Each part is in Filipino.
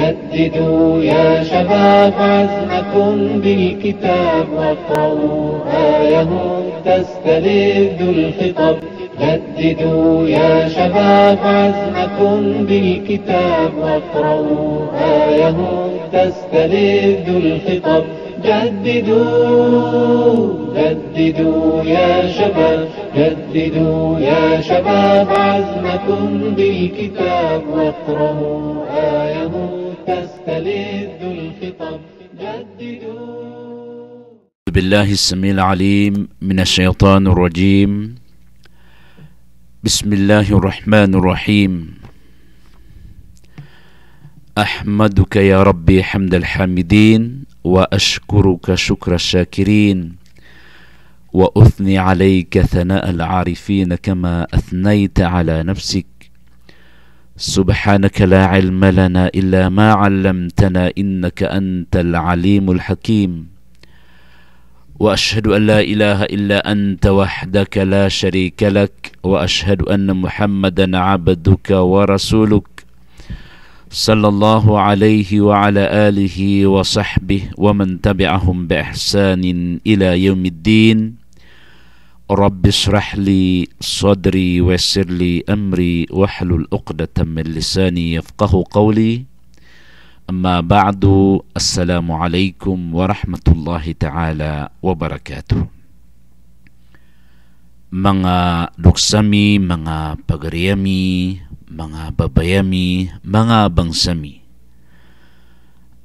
جددوا يا شباب عزمكم بالكتاب وقعوا آيهم تستلذ الخطب جددوا يا شباب عزمكم بالكتاب واقرأوا آيه تستلذ الخطب جددوا جددوا يا شباب جددوا يا شباب عزمكم بالكتاب واقرأوا آيه تستلذ الخطب جددوا بالله السميع العليم من الشيطان الرجيم بسم الله الرحمن الرحيم أحمدك يا ربي حمد الحامدين وأشكرك شكر الشاكرين وأثني عليك ثناء العارفين كما أثنيت على نفسك سبحانك لا علم لنا الا ما علمتنا انك انت العليم الحكيم واشهد ان لا اله الا انت وحدك لا شريك لك واشهد ان محمدا عبدك ورسولك صلى الله عليه وعلى اله وصحبه ومن تبعهم باحسان الى يوم الدين رب اشرح لي صدري ويسر لي أمري واحلل عقدة من لساني يفقه قولي أما بعد السلام عليكم ورحمة الله تعالى وبركاته mga duksami, mga pagariyami, mga babayami, mga bangsami.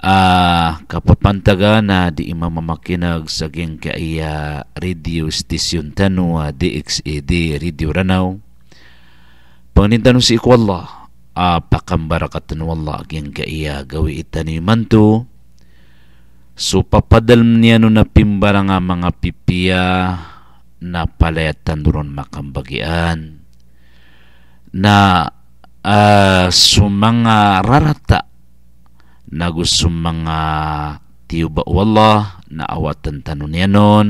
uh, ah, kapot pantaga na di imamamakinag sa gingka iya radio station tanwa DXED radio ranaw pangintanong si ikwallah uh, pakambarakat wallah gingka iya gawi itani manto so papadalm niya no na pimbara nga mga pipiya na palayatan doon makambagian na uh, sumanga rarata nagusum mga tiyuba wallah na awatan tanun yanon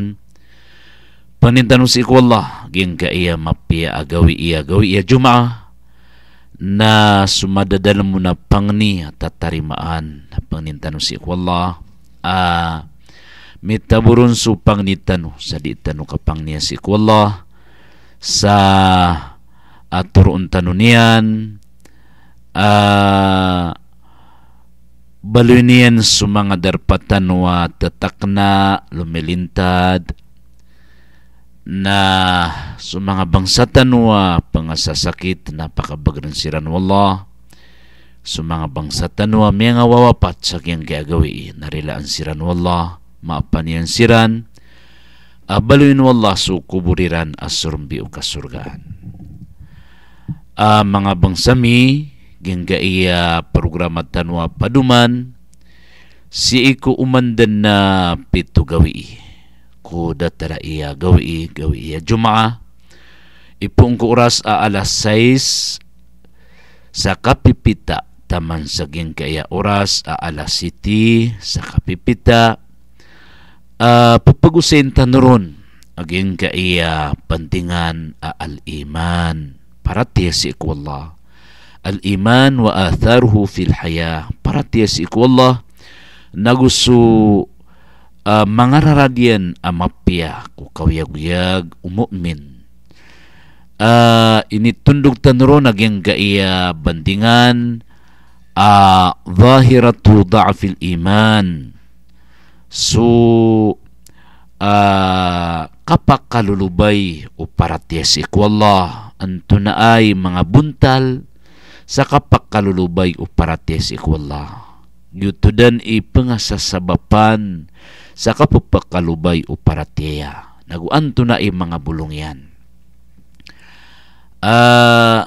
panintanong si ikwallah ging ka iya mapia agawi iya gawi iya jumaa na sumadadala mo na pangni at tatarimaan panintanong si ikwallah ah mitaburun su pangnitano sa di tanu kapang niya si ikwallah sa aturon tanunian ah Balunian sumanga darpatan wa tatakna lumilintad na sumanga bangsatan wa pangasasakit napakabagansiran wallah sumanga bangsatan wa mianga wawapat sa kiyang gagawi narila siran wallah maapan yan siran abaluin wallah su kuburiran asurumbi o kasurgaan uh, ah, mga bangsami hingga iya programa tanwa paduman si iku umandan na pito gawi ko datara iya gawi gawi iya jumaa ipong ko oras a alas 6 sa kapipita taman saging kaya oras a alas city sa kapipita a papagusin tanuron aging kaya pantingan a al iman para ti si Allah al-iman wa atharuhu fil haya. Para ti si Allah nagusu uh, ah, mangararadian amapya ku kawiyag-yag umu'min. Uh, ah, tunduk tanro naging gaiya bandingan uh, zahiratu da'fil iman. So, uh, kapakalulubay o para ti si Allah ang tunaay mga buntal sa kapakalulubay o parates ikwallah. Yutudan ipangasasabapan sa kapakalubay o parateya. Naguanto na i mga bulong yan. Uh, ah,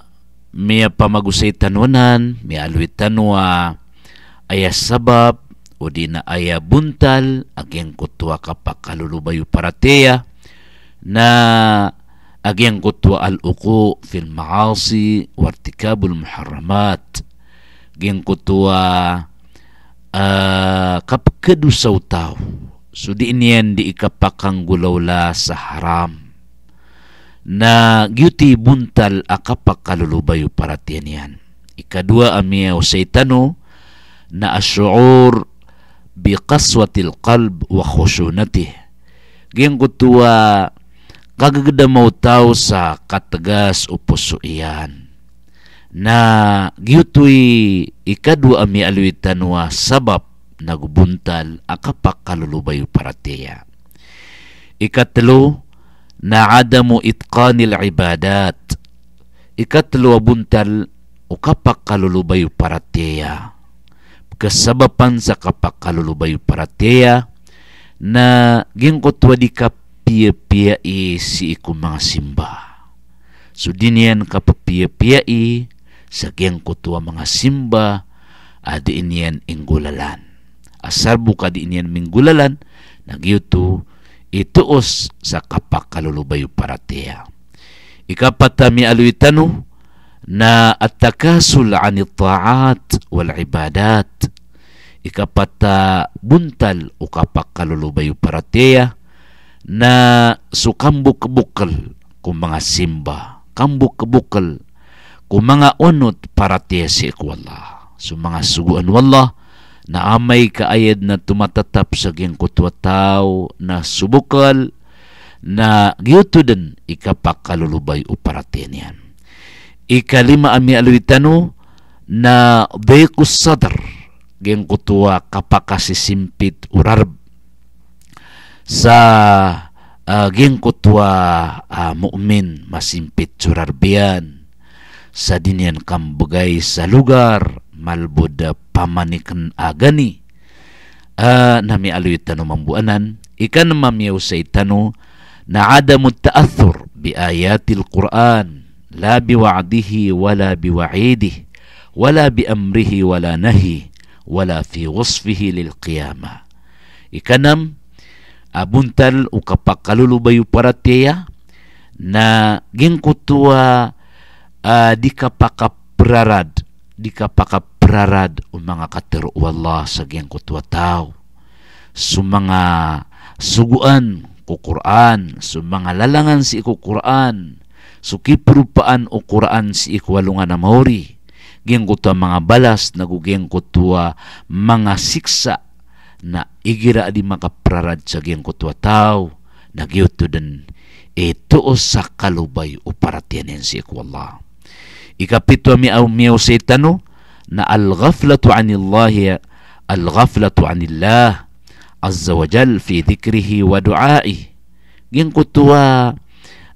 may pamagusay tanunan, may alwit tanwa, ayas sabab, o di na aya buntal, aging kutwa kapakalulubay o parateya, na Agen kutua al-uqu fil ma'asi wartikabul irtikabul muharramat kutua, wa uh, kedu sautau sudi yang diikapakang gulaula saharam na giuti buntal akapak kalulubayu paratianian dua amiau seitano na asyuur biqaswatil qalb wa khusyunatih agiyanqud kutua kagagda tao sa katagas o puso iyan na giyutoy ikadwa ami alwitanwa sabab nagubuntal akapak kalulubayo paratiya. Ikatlo, na adamu itqanil ibadat. Ikatlo buntal o kapak kalulubayo paratiya. Kasabapan sa kapak kalulubayo paratiya na gingkotwa di ka pia-pia i si iku mga simba. So dinian kapapia-pia i sa geng kutua mga simba adi ah, inian inggulalan. Asarbo ah, ka di inian minggulalan nagyuto ituos sa kapakalulubayo paratea. Ikapatami aluitanu na atakasul ani taat wal ibadat ikapata buntal o kapakalulubayo paratea na sukambok kabukal kung mga simba, kambok kabukal kung mga unot para tiyesik wala. So mga suguan wala, na amay kaayad na tumatatap sa giyang na subukal na giyutudan ikapakalulubay o paratenian. Ikalima ami alwitano na beku sadar giyang kutwa kapakasisimpit urarb sa uh, gingkutwa uh, mu'min masimpit surarbian sa dinian kambagay sa lugar malbud pamanikan agani uh, nami aluy tanu mambuanan ikan mamiyaw sa itanu na adamu ta'athur bi ayatil Qur'an la biwa'dihi wala biwa'idihi ولا wala nahi wala fi wasfihi lil qiyamah ikanam abuntal o kapakalulubayo para tiya na gingkutua uh, ah, di ka pakaprarad di ka o mga katero Allah sa gingkutua tao sa mga suguan ko Quran sa mga lalangan si ko Quran so kiprupaan o Quran si ikwalungan na maori gingkutua mga balas na nagugingkutua mga siksa na igira di makaprarad sa giyang kutwa tao, nagyuto din, ito eh, sa kalubay o paratianin si Allah. Ikapito mi au miyaw sa itano, na al-ghaflatu anillahi, al-ghaflatu anillah, azza wa jal fi dhikrihi wa du'ai. Giyang kutwa,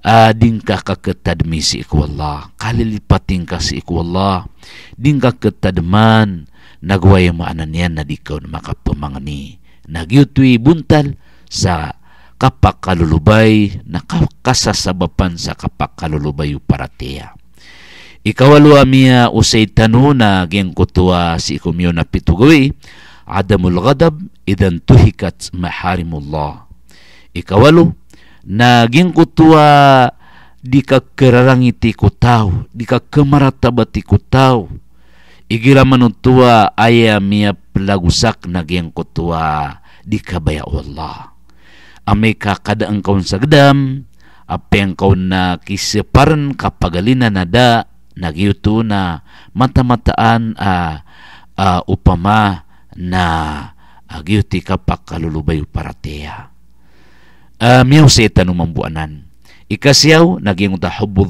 uh, dingka kaketadmi si iku kali kalilipating ka si iku Allah dingka ketadman nagway maanan yan na di ka makapamangani. Nagyutwi buntal sa kapakalulubay na kasasabapan sa kapakalulubay paratea. Ikawalwa miya usay tanu na geng kutuwa si kumyo na pitugawi, adamul ghadab idan tuhikat maharimullah. Ikawalo, naging kutuwa di ka ko tao, di ka ko tao, igiraman tua aya mia plagusak nagyang kutua tua di kabaya Allah. Ame ka kada engkau sagdam, apeng kau na kisiparan kapagalinan na nagyuto na matamataan a uh, uh, upama na agyuti kapak kalulubay paratea. Uh, miyaw sa itanumang buanan. Ikasiyaw, naging ta hubbul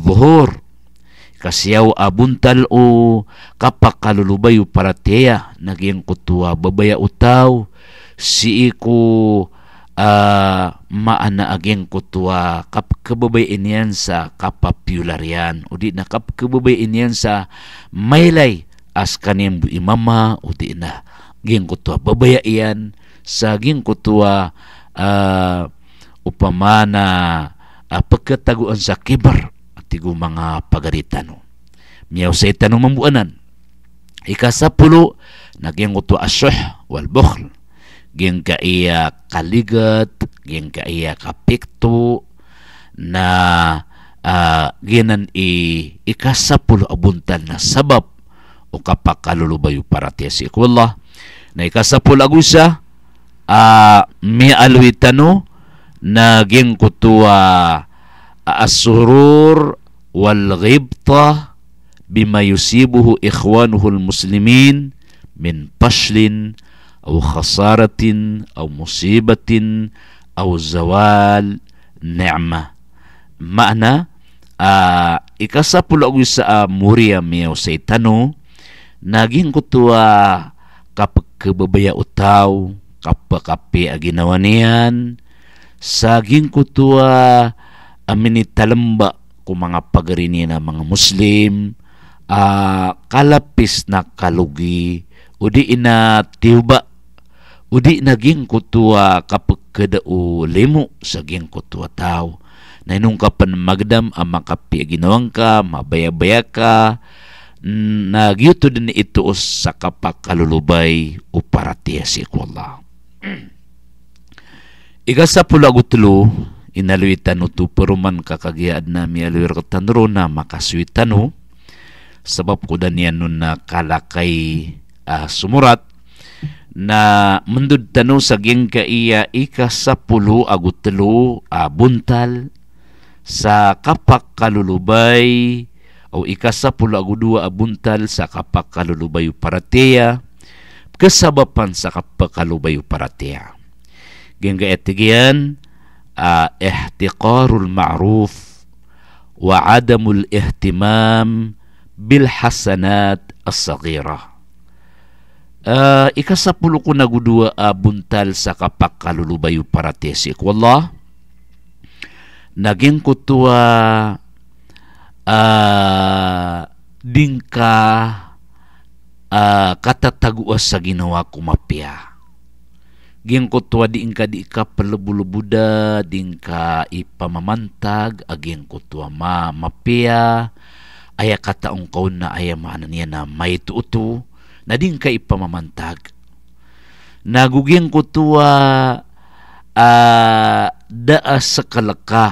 kasiyaw abuntal o kapakalulubayo para teya naging kutua babaya utaw si ko uh, maana aging kutua kapkababay inyan sa kapapularian o di na kapkababay inyan sa maylay as kanim imama o di na ging kutua babaya iyan sa ging kutua uh, ah, upamana uh, pagkataguan sa kibar tigo mga pagaritano. Miyaw sa itanong mambuanan. Ikasapulo, naging uto asyuh wal bukhl. Ging ka iya kaligat, ging ka iya kapikto, na uh, ginan i ikasapulo abuntan na sabab o kapakalulubayo para tiya si Allah na ikasapul agusa uh, ah, mi alwitano na ging kutua السرور والغبطة بما يصيبه إخوانه المسلمين من فشل أو خسارة أو مصيبة أو زوال نعمة معنى إكسابو لأو يسا موريا ميو سيطانو ناجين كتوا كاب كببيا أتاو كاب كابي أجنوانيان ساجين كتوا amini talamba ko mga pagarini na mga Muslim uh, kalapis na kalugi udi ina tiuba udi naging kutua kapagkada o limo sa ging kutua tao na inong kapan magdam ang ah, makapi ginawang ka mabayabaya ka mm, nagyuto din ito sa kapakalulubay o paratiya si Iga sa pulagutulo inaluitan no tuperuman kakagiad na mi aluirtan ro na makasuitan sebab kudanian nun na kalakay uh, sumurat na mendud tanu saging ka iya ika sapulo agutelo uh, ah, buntal sa kapak kalulubay o ikasapulo agudua ah, buntal sa kapak kalulubayo paratea kasabapan sa kapak kalulubayo paratea. Gengga etigian, ihtiqarul ma'ruf wa adamul ihtimam bil hasanat as saghira uh, ikasapuluh ko nagudua abuntal sa kapak para tesik wallah naging kutua uh, dingka uh, katataguas sa ginawa kumapiah Giyang kutwa diin ka di ka palubulubuda, diin ka ipamamantag, agiyang kutwa ma mapia, aya kataong kaon na aya maanan niya na may tuuto, na diin ka ipamamantag. Nagugiyang kutwa uh, daa sa kalaka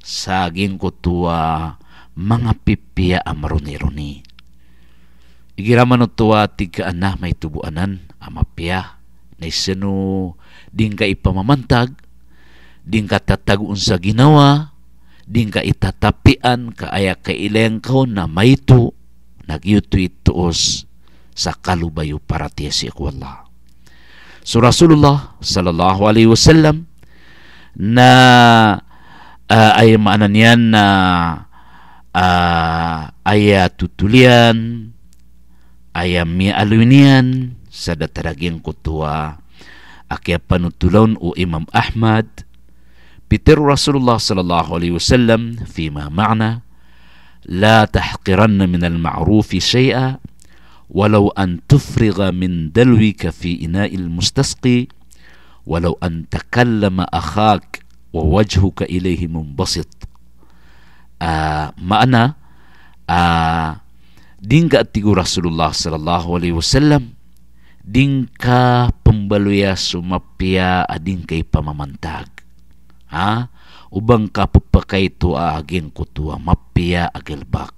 sa aging kutwa mga pipia amaruni-runi. Igiraman no tuwa tigkaan na may tubuanan amapia naisano din ka ipamamantag din ka tatag unsa ginawa din ka itatapian kaaya kailang kao na mayto nagyutuit tuos sa kalubayo para ti si Allah. So Rasulullah sallallahu alaihi wasallam na uh, ay maanan yan na uh, ah, ay tutulian ay mialunian sada taraging kutua akia panutulon u Imam Ahmad bitir Rasulullah sallallahu alaihi wasallam fima ma'na la tahqiran min al maruf shay'a ولو أن تفرغ من دلوك في إناء المستسقي ولو أن تكلم أخاك ووجهك إليه منبسط آه معنى آه دين قد رسول الله صلى الله عليه وسلم dingka pambaluya sumapya ading kay pamamantag. Ha? Ubang kapapakay to aging kutua mapya agalbak.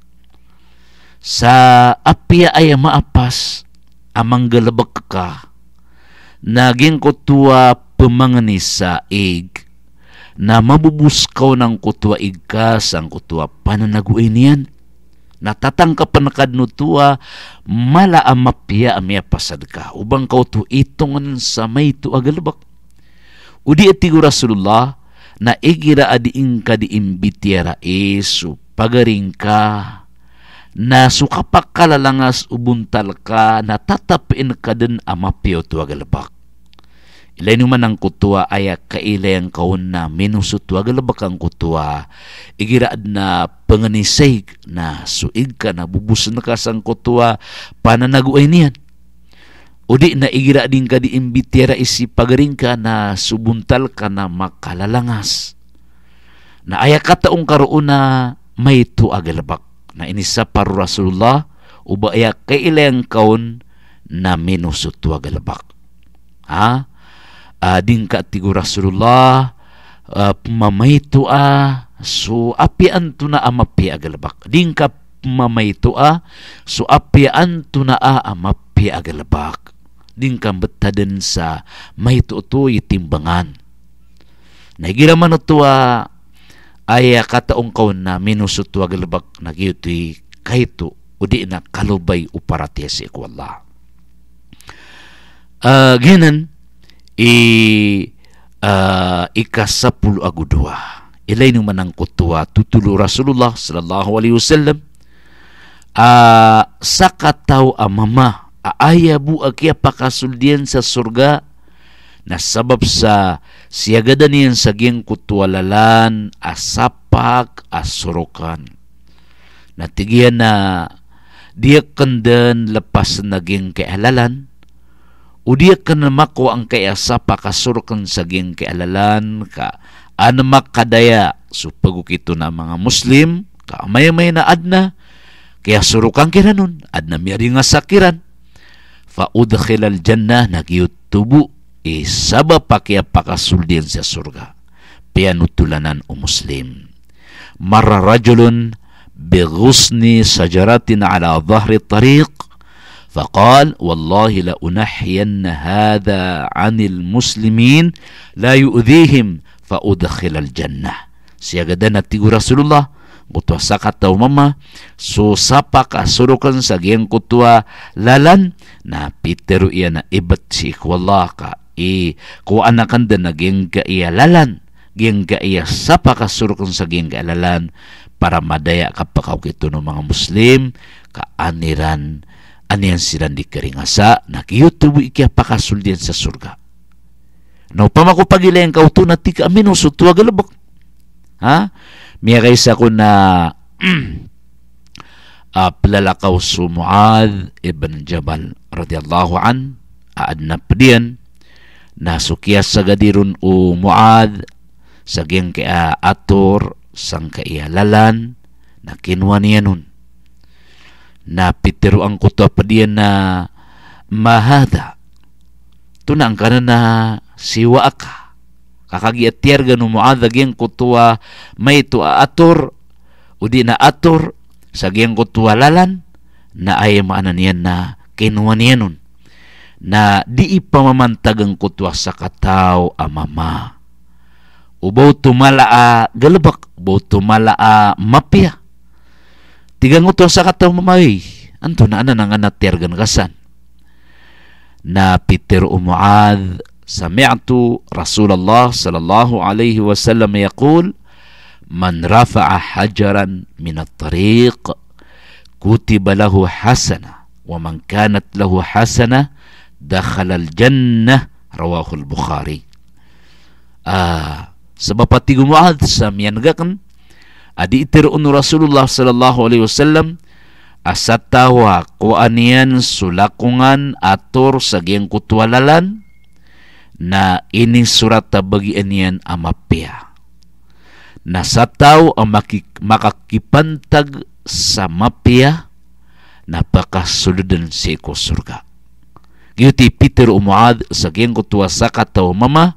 Sa apya ay maapas amang galabak ka. Naging kutua pamangani sa ig na mabubuskaw ng kutwa igkas ang kutwa pananaguin niyan natatangkapan kadno tua mala amapya amya pasad ka ubang kau tu itongan sa may tu agalbak udi atigo Rasulullah na igira adi ingka di imbitiyara isu pagaring ka na sukapak kalalangas ubuntal ka natatapin ka din amapyo tu agalbak Ilain man ang kutwa ay kailay ang kaon na minusot wagalabak ang kutwa. Igiraad na panganisay na suig ka na bubusan ka sa kutwa pananaguay niyan. Udi na igiraad din ka di imbitira isi pagaring ka na subuntal ka na makalalangas. Na ayak kataong karoon na may tuagalabak na inisa para Rasulullah uba ayak kailang kaon na minusot tuagalabak. Ha? adinka ah, tigu Rasulullah uh, ah, mamaitua su api antuna amapi agalabak dingka mamaitua su api antuna a ah amapi lebak dingka betaden sa maitu tu itimbangan nagira man tua aya kata ungkaw na minusot tu agalabak nagiyuti kaitu udi na kalubay uparatesi ko Allah uh, ginan i uh, ikasapulo agudwa. Ilay nung manangkutwa tutulo Rasulullah sallallahu alaihi wasallam uh, sa kataw ayabu aayabu akia pakasuldian sa surga na sabab sa siyagada niyan sa giyang kutwalalan asapak asurokan. Natigiyan na diya kandan lepas naging kaalalan Udiya ka na mako ang kay sa kasurukan sa ging alalan ka anamak kadaya so pagukito na mga Muslim ka may na adna kaya surukan kira nun adna miyari nga sakiran fa udkhilal jannah nagyutubu isaba e pa kaya pakasuldian sa surga pianutulanan o Muslim mararajulun bigusni sajaratin ala dhahri tariq فقال والله لأنحين هذا عن المسلمين لا يؤذيهم فأدخل الجنة siagadana tigu Rasulullah kutua sakat tau mama so sapak asurukan sagiang kutua lalan na piteru iya na ibat si ikwallah ka i ku anakan da naging ga iya lalan ging ga iya sapak asurukan sagiang lalan para madaya kapakau kito ng mga muslim aniran. anian silang di keringasa nakiyutubi ikia pakasuldian sa surga no pamakupagilayan ka uto na tika aminuso tuwa galabok ha miya kaysa ko na uh, su sumuad ibn Jabal radhiyallahu an aad na padiyan nasukias sa gadiron o muad sagyang kaya ator sang kaiyalalan na kinwa niya nun na napitiro ang kuto padiyan na mahada tunang kana na siwa ka kakagiatyar ganu muadha giyang kutuwa may to ator o di na ator sa giyang kutuwa lalan na ay maanan yan na kinuha niyanon na di ipamamantag ang kutuwa sa kataw amama ubaw tumalaa galabak ubaw tumalaa mapya Tiganguton sa kataw mamay, anto na ano na nga natirgan kasan. Na Peter umuad, sami'tu Rasulullah sallallahu alaihi wasallam yaqul, Man rafa'a hajaran min at-tariq, kutiba lahu hasana, wa man kanat lahu hasana, dakhala al-jannah, rawahu al-Bukhari. Ah, sebab pati gumuad sa miyangakan, adi tirun Rasulullah sallallahu alaihi wasallam asa tawa ko anian sulakungan ator sa giyang kutwalalan na ini surat tabagi anian amapia na sa tao ang makik- makakipantag sa mapia napakasuludan si ko surga giyuti Peter umuad sa giyang kutwa sa kataw mama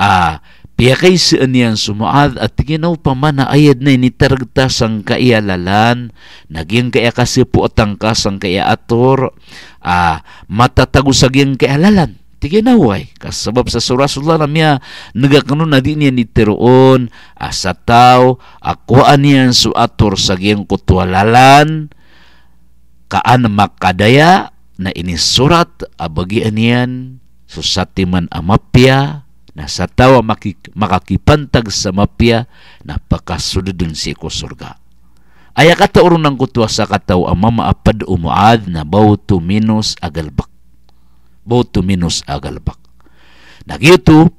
a uh, Piyakay si aniyan sumuad at ginaw pa man na ayad na initaragta sang kaiyalalan, naging kaya kasi po atang kasang kaya ator, ah, matatagusag yung kailalan. Tiginaway, kasabab sa surasullah na miya, nagakano na di niya asa ah, tao, ako aniyan su ator sa giyang kutualalan, kaan makadaya, na ini surat abagian niyan, susatiman amapya, na sa tawa makik- makakipantag sa mapya napakasududun si ko surga. Aya kataurong ng kutwa sa kataw ang apad umuad na bauto minus agalbak. Bauto minus agalbak. Nagyuto,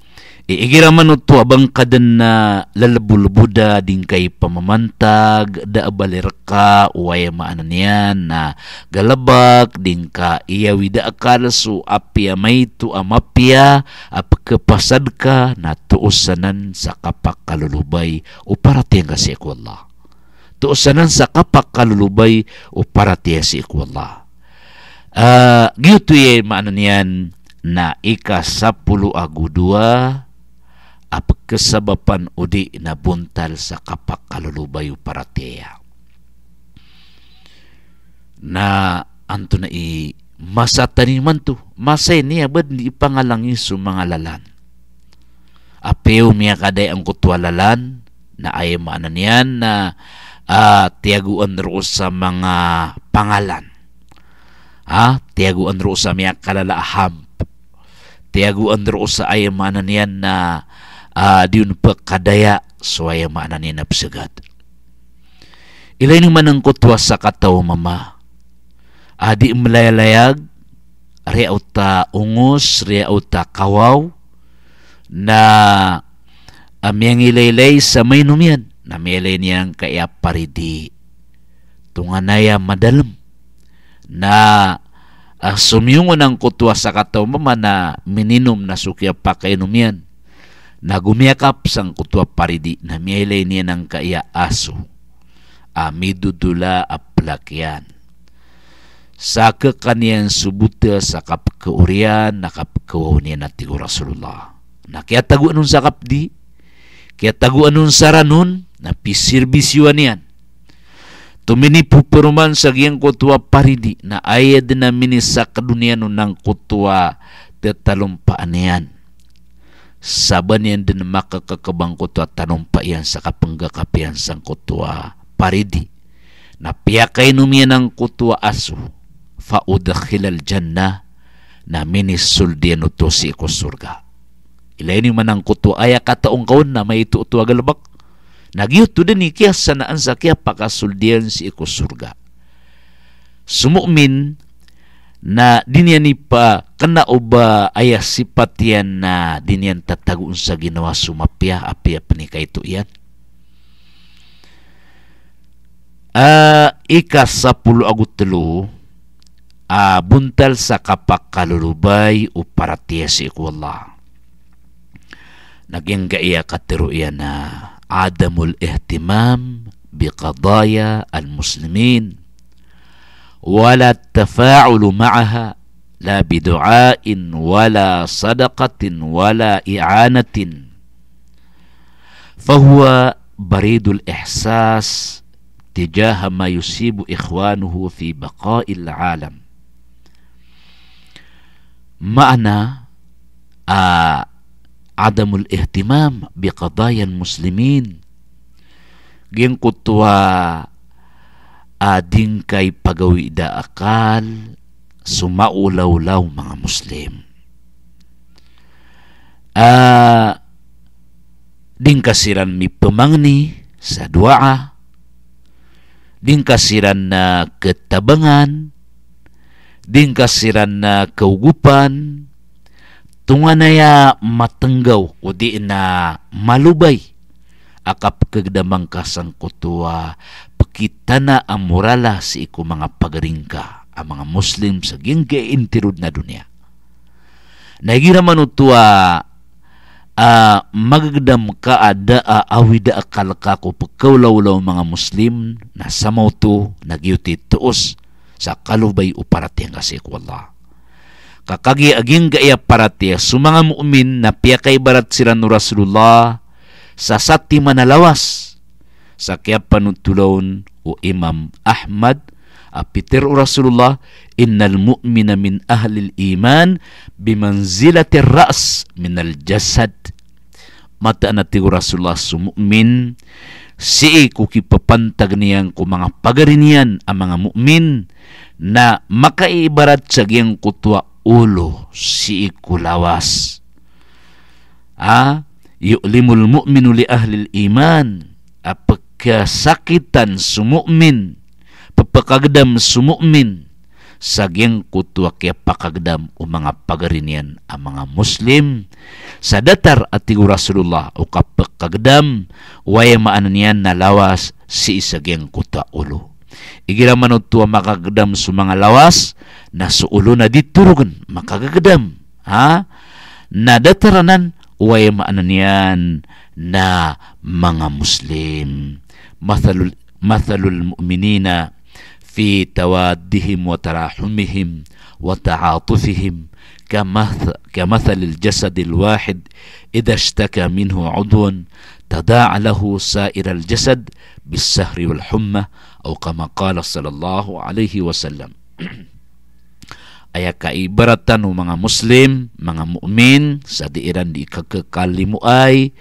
Iigiramano to kaden na lalabulubuda din kay pamamantag da abalirka uwaya maanan yan na galabak dingka ka wida akarsu su apia may amapia apkapasad ka na tuusanan sa kapakalulubay o para tiyang kasi Allah. Tuusanan sa kapakalulubay o para tiyang si Allah. Uh, ah, Giyutuye maanan yan na ika 10 agudua apagkasabapan udi na buntal sa kapak kalulubay paratea. Na anto na i masataniman to, masay niya bad ni ipangalangi sumangalalan. Apeo miya kaday ang kutwalalan na ay maanan yan na uh, tiyaguan ro sa mga pangalan. Ha? Tiyaguan ro sa miya kalalaaham. Tiyaguan ro sa ay maanan yan na uh, diun pekadaya suaya maanan ni napsagat. Ilay ni manangkot was sa kataw mama. Adi malayalayag, riyaw ta ungos, riyaw ta kawaw, na amyang ah, ilaylay sa may numyan, na milay niyang kaya paridi. Tunganaya madalam na uh, ah, sumiyungon ang kutwa sa kataw mama na mininom na sukya pa kainom yan Nagumiyakap sang kutwa paridi na miyelay niya ng kaya aso. Amidudula aplakyan. Sa kaniyan subuta sa kapkaurian na kapkaw niya na tigo Rasulullah. Na kaya taguan nun sa kapdi, kaya taguan nun sa ranon, na pisirbisyon niyan. Tumini pupuruman sa giyang kutwa paridi na ayad na minisa kadunia nun ng kutwa tetalumpaan niyan saban yan din makakakabang ko at tanong pa iyan sa kapanggakapian sang kutwa ah, paridi. Napiyakay numiyan ang kutwa ah, aso faudakhilal janna na minisuldian uto si ko surga. Ilayin man ang kutwa aya kataong kaon na may ito uto agalabak. Nagyuto din ikiya sanaan sa kiya pakasuldian si ko surga. sumukmin na dinian ni pa kana uba ayah sipat yan na dinian tatago unsa ginawa sumapya apya panika ito iyan uh, ika sapulo agut telu uh, buntal sa kapak kalulubay o paratiya si Allah naging gaiya katiro iyan na adamul ihtimam biqadaya al-muslimin ولا التفاعل معها لا بدعاء ولا صدقة ولا إعانة فهو بريد الإحساس تجاه ما يصيب إخوانه في بقاء العالم معنى آه عدم الاهتمام بقضايا المسلمين جين كنت ading kay pagawi da akal sumaulawlaw mga Muslim. Uh, ding kasiran mi pemangni sa doa ding kasiran na ketabangan ding kasiran na kaugupan tunganaya matenggaw o na malubay akap kagdamang kasangkutua kita na ang morala sa si iko mga pagaringka ang mga Muslim sa gingge intirud na dunya. Nagira man utua uh, magagdam ka ada ah, awida ah, akalka ko pagkaulaw-law mga Muslim na samaw to nagyuti tuos sa kalubay uparating kasi ko Allah. Kakagi aging gaya parati sa mga muumin na piyakay barat sila no Rasulullah sa sati manalawas sa kaya panutulon o Imam Ahmad apitir o Rasulullah innal mu'mina min ahlil iman bimanzilati ras min al jasad mata na ti Rasulullah sumu'min si kukipapantag niyan ko mga pagarinian ang mga mu'min na makaibarat sa giyang kutwa ulo si kulawas. Ah, yu'limul mu'minu li ahlil iman apag kasakitan sumukmin papakagdam sumukmin sagyang kutwa kaya pakagdam o mga pagarinian ang mga Muslim sa datar at tigo Rasulullah o kapakagdam waya maananian na lawas si isagyang kutwa ulo. Igira man ito makagdam sa mga lawas na suulo na diturugan makagagdam. Ha? Na dataranan waya maananian na mga Muslim. مثل مثل المؤمنين في توادهم وتراحمهم وتعاطفهم كمثل, كمثل الجسد الواحد إذا اشتكى منه عضو تداعى له سائر الجسد بالسهر والحمى أو كما قال صلى الله عليه وسلم أي kaibaratan mga مسلم mga مؤمن sa diiran di kakakalimuay,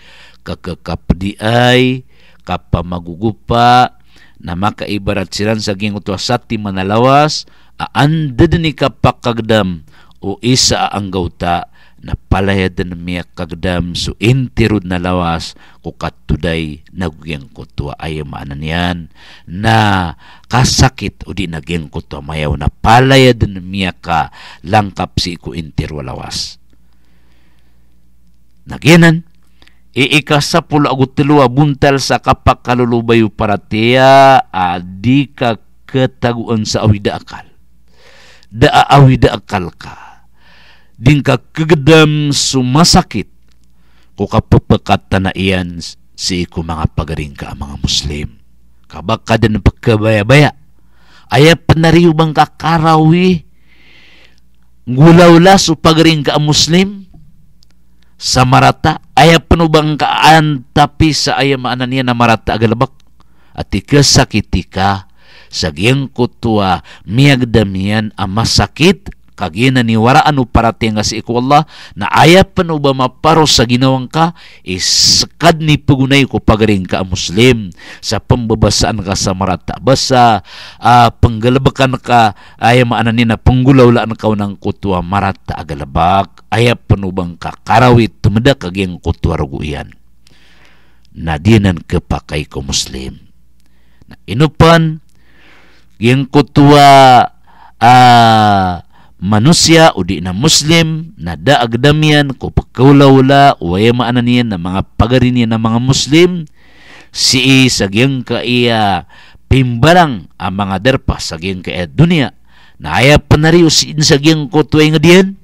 kakakapdiay, kapamagugupa na makaibaratiran sa gingot wasati manalawas aanda ni kapakagdam o isa ang gauta na palayad na miya kagdam so intirod na lawas ko katuday naging kutwa ay maanan yan na kasakit o di naging kutwa mayaw na palayad na miya ka langkap si ko intirwa lawas. Nagyanan, Iikasa pulo agu telua buntel sa kapak kalulubayu paratea adika ketaguan sa awida akal. Daa awida akal ka. Dingka kegedam sumasakit. Kuka pepekatan na iyan si iku mga pagaring ka mga muslim. Kabaka dan pagkabaya-baya. Aya penariyo bang kakarawi. Gulaw supagaring ka muslim. Samarata. Samarata Aya penubang kaan tapi sa aya maanania na marata agalabak. At ikasakitika sa giyang kutua miyagdamian ama masakit kag ni waraan o parating nga si ikaw Allah na ayap pa no ba maparo sa ginawang ka iskad ni pagunay ko pagaring ka muslim sa pambabasaan ka sa marata basa uh, ah, panggalabakan ka ay maanan ni na panggulawlaan ka ng kutwa marata agalabak ayap pa no bang kakarawit tumada kaging kutwa ruguyan nadinan ka pa kay ko muslim na inupan yung kutwa ah uh, manusia udi na Muslim na daagdamian ko pagkaulawla o ay maanan niya ng mga pagarinian ng mga Muslim si sagyang ka iya pimbarang ang mga derpa sagyang ka dunia na ayap panariyo si sagyang ko tuwing diyan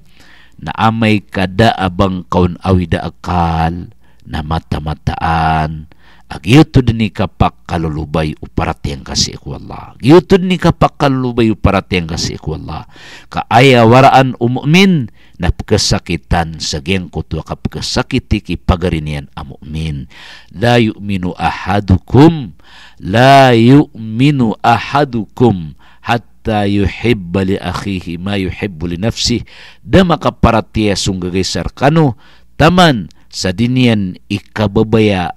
na amay kada abang kaun awida akal na mata-mataan Agiyutu dini kapak kalulubay uparati ang kasi ku Allah. Agiyutu dini kapak kalulubay uparati ang kasi ku Allah. Kaaya waraan umumin na pagkasakitan sa geng kutwa ki kipagarinian amumin. La yu'minu ahadukum. La yu'minu ahadukum. Hatta yuhibba li akhihi ma yuhibbu li nafsih Dama kaparatiya sunggagisar kanu taman sa dinian ikababaya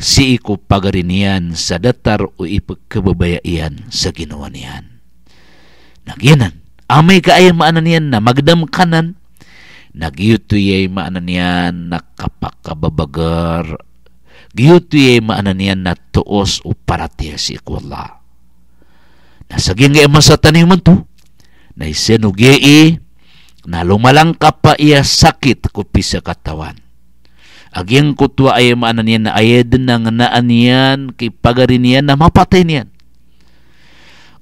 si iko pagarinian sa datar o ipagkababayaian sa ginawa niyan. Nagyanan, amay kaayang maanan niyan na magdam kanan, nagyutuyay maanan niyan na kapakababagar, giyutuyay maanan niyan na tuos o paratiya si iko Allah. Nasagin nga sa taniman to, na isinugiyi, na lumalangkap pa iya sakit kupisa katawan Agyang kutwa ay maanan niyan na ayedin na nga naan niyan, kay pagarin niyan na mapatay niyan.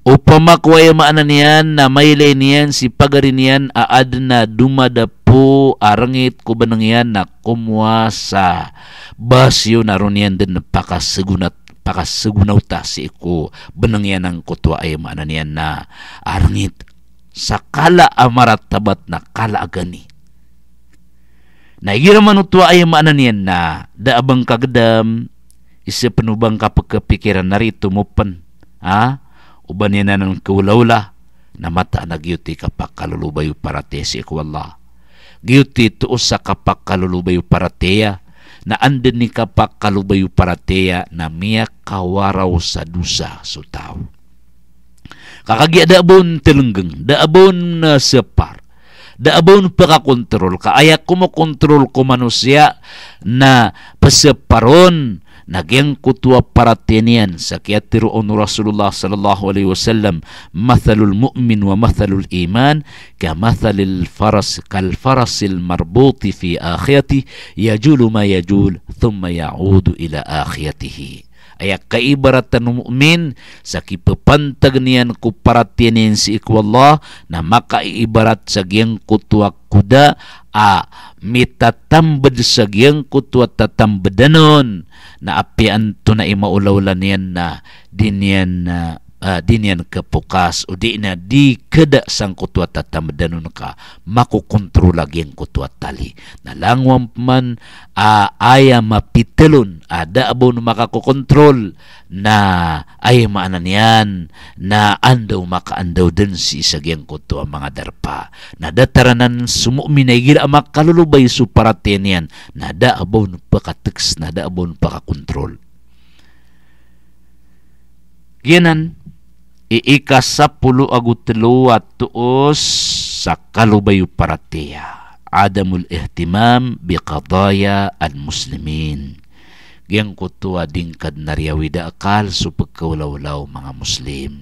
Upamakwa ay maanan niyan na maylay niyan si pagarin niyan aad na dumadapo arangit kubanang yan na kumwa sa basyo na ron yan din pakasagunat pakasugunaw ta si ko benangyan ang kutwa ay maananian na arangit sakala amarat tabat na kala agani Nagiraman utwa ay maananian na daabang kagdam isa panubang kapagkapikiran narito mupan. Ha? Uban yan na ng kaulawla na mata nagyuti kapakalulubayo para te si ikwala. Giyuti tuos sa kapakalulubayo para teya na andin ni kapakalubayo para teya na miya kawaraw sa dusa so tao. Kakagya daabon telunggeng, daabon na separ, da paka kontrol ka. Aya kontrol ko manusia na paseparon Nagyang kutwa para tenian sa kiatiroon Rasulullah sallallahu alaihi wasallam mathalul mu'min wa mathalul iman ka mathalil faras kal farasil marbuti fi akhiyati yajulu ma yajul thumma ya'udu ila akhiyatihi Aya kaibaratan ng mu'min sa kipapantag niyan ko paratinin si ikwallah na makaibarat sa giyang kutuak kuda a mitatambad sa giyang kutwa tatambadanon na apian to na imaulawlan niyan na din yan na uh, uh, di niyan kapukas o di na di kada sang kutwa tatamadanon ka makukontrol lagi ang kutwa tali nalangwam man uh, aya mapitilon ada ah, uh, abon makakokontrol na ay maanan yan na andaw makaandaw din si isagyang kutwa mga darpa na dataranan sumumi na igil ang makalulubay so paratin yan nada abon pakateks nada abon pakakontrol Giyanan, iika sapulu agutlo at tuos sa kalubayo paratia adamul ihtimam biqadaya al muslimin yang kutua dingkad nariawida akal supekaulau law mga muslim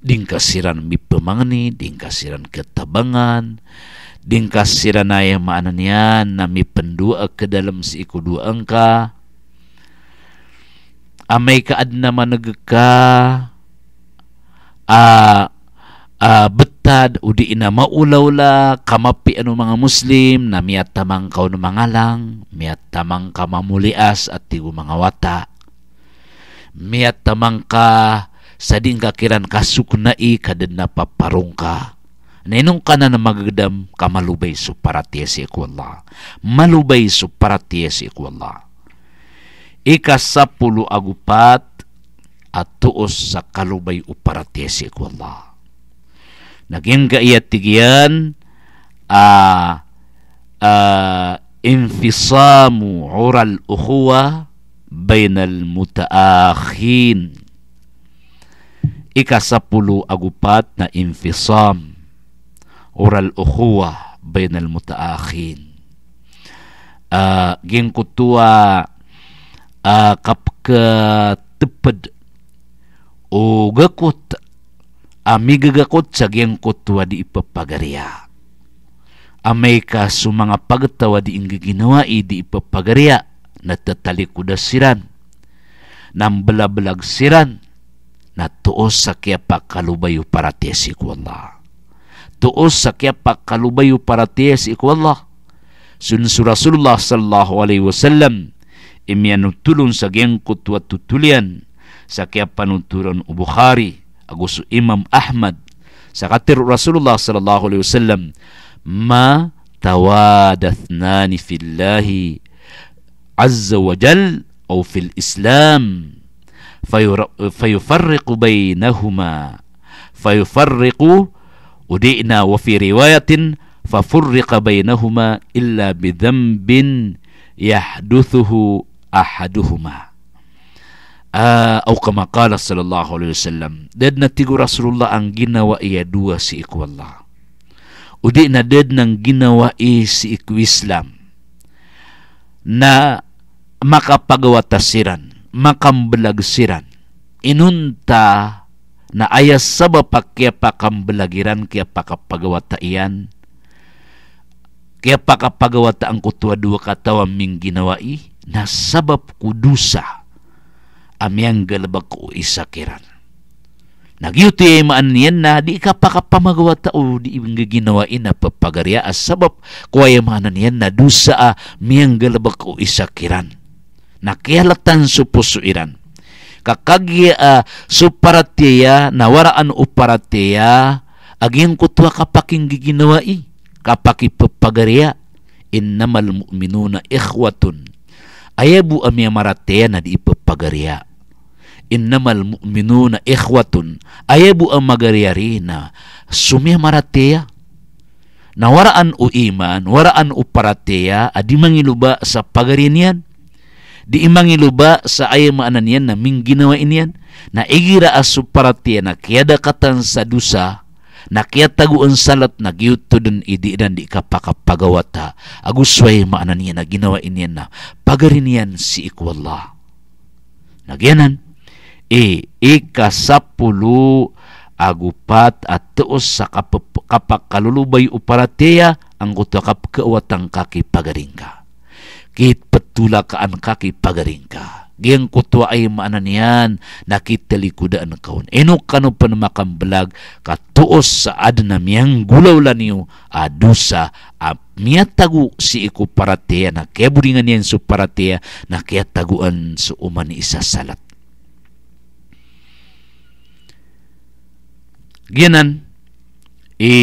dingkasiran mi pemangni dingkasiran ketabangan dingkasiran ayah maananian nami pendua ke dalam si iku dua engka kaad kaadna manegeka uh, uh, betad o di maulawla kamapi ano mga Muslim na miyat tamang kao no mangalang miyat tamang ka mamulias at tigo mga wata miyat tamang ka sa ding kakiran kasuknai kadin na paparong ka Ninong ka na na magagdam ka malubay so para tiyesi ikwala. Malubay so para tiyesi ikwala. Ikasapulo agupat at tuos sa kalubay uparatesi ko Allah. Naging kaiyat tigiyan uh, uh, infisamu ural ukhuwa bainal mutaakhin. Ikasapulo agupat na infisam ural ukhuwa bainal mutaakhin. Uh, gingkutua uh, kapka teped o gakot amigagakot sa giyangkot wadi ipapagariya. Amay ka sumanga pagtawa di ing ginawa eh, di ipapagariya natatalikuda siran nambalabalag siran na tuos sa kaya pa para tiyes Allah. Tuos sa kaya pa para tiyes Allah. Sun Rasulullah sallallahu alaihi wasallam imyanutulon sa giyangkot wa tutulian sakiya panunturan Bukhari agusu Imam Ahmad sakatir Rasulullah sallallahu alaihi wasallam ma tawadathnan fillahi azza wa jal au fil islam fayufarriqu bainahuma fayufarriqu udi'na wa fi riwayatin fafurriqa bainahuma illa bidhanbin yahduthuhu ahaduhuma Ah, aw kama qala sallallahu alaihi wasallam dad na tigo rasulullah ang ginawa iya dua si iku Allah udi na dad nang ginawa i si iku Islam na makapagawatasiran makambalagsiran inunta na aya sabab saba pakya pakambalagiran kaya pakapagawata iyan kaya ta ang kutwa dua katawa ming ginawai na sabab kudusa amyang galabag ko isakiran. Nagyuti ay maanyan na di ka pakapamagawa tao di ibang ginawain na papagarya as sabab kuwaya mananyan na dusa a miyang galabag ko isakiran. Nakihalatan supusuiran. Kakagya a suparateya nawaraan uparateya aging kutwa kapaking giginawai kapaki kapakipapagarya innamal mu'minuna ikhwatun ayabu amya maratea na di ipapagarya innamal mu'minuna ikhwatun ayabu ang magariyari na sumi maratea na waraan o iman, waraan o paratea, adi mangiluba sa pagarinian, di imangiluba sa ayaw maanan na ming ginawa inyan, na igira aso paratea na kiyada sa dusa, na kiyataguan salat na giyuto dun idi dan di kapakapagawata, agusway maanan yan na ginawa inyan na pagarinian si ikwallah. Nagyanan, E. ikasapulu agupat at tuos sa kapakalulubay uparateya ang utakap kaawatang kaki pagaringka. Kit patula kaan kaki pagaringka. Giyang kutwa ay maananian nakita likudaan kaon. Eno kano panmakambalag katuos sa adna miyang gulaw laniyo adusa a miyatago si iku parateya na keburingan yan su parateya na kaya su uman isa salat Ginan i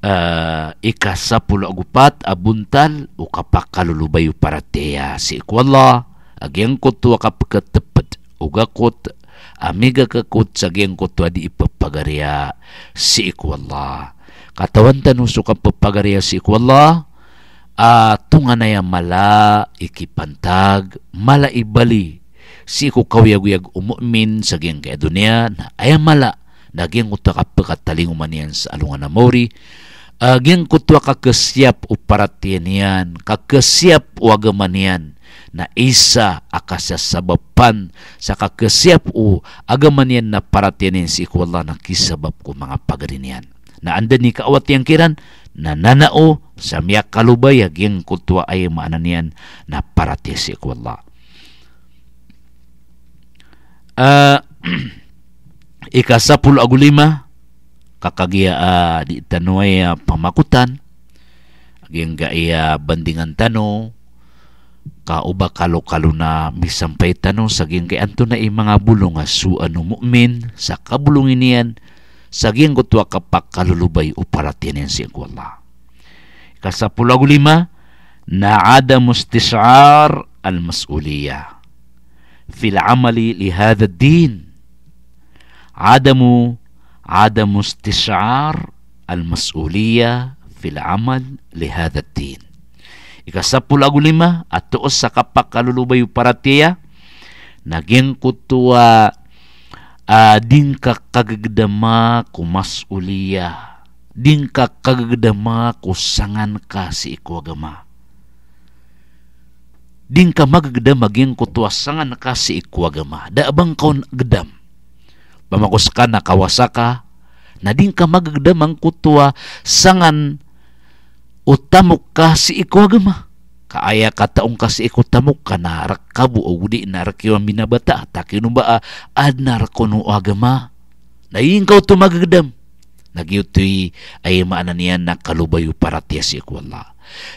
uh, ikasapulo agupat abuntal o kapakalulubay parateya si ikwala agyang kutu akapkatapad ugakot amiga kakot sa agyang kutu adi ipapagariya si ikwala katawan tanuso kapapagariya si ikwala uh, ah, tunganaya mala ikipantag mala ibali si ko kawiyag-uyag umumin sa giyang kaya dunia na ayamala naging utakapag at talingumanian sa alungan na Mori. Aging kutwa kakasiyap o paratianian, kakasiyap o agamanian na isa akasasabapan sa kakasiyap o agamanian na paratianin si ikwala na kisabab ko mga pagarinian. Na andan ni kaawat yang kiran, na nanao sa miyak kalubay aging kutwa ay maananian na parati si ikwala. Uh, ikasapul agulima kakagiya uh, ah, di tanoy uh, ah, pamakutan aging gaiya bandingan tano kauba kalo-kalo na misampay tanong saging kay anto na mga bulong nga suano mu'min sa kabulungin niyan saging kutwa kapak kalulubay o paratinin si Allah. Kasapulago lima, naada mustisar al-mas'uliya fil amali li hadha din عدم عدم استشعار المسؤولية في العمل لهذا الدين ikasapul agu lima at tuos sa kapak kalulubayu paratiya naging kutua uh, dingka kagagdama ku masuliya dingka kagagdama ku sangan ka si iku agama dingka magagdama ging kutua sangan ka si iku agama da abang pamakuska na kawasaka na din ka magagdamang kutua sangan utamok ka si ikwagama kaaya kataong kasi iko tamok ka na rakabu o di na rakiwa minabata takinubaa ad na rakono agama naying kau tumagagdam nagyutoy ay maanan niyan na kalubayo para tiya si ikwala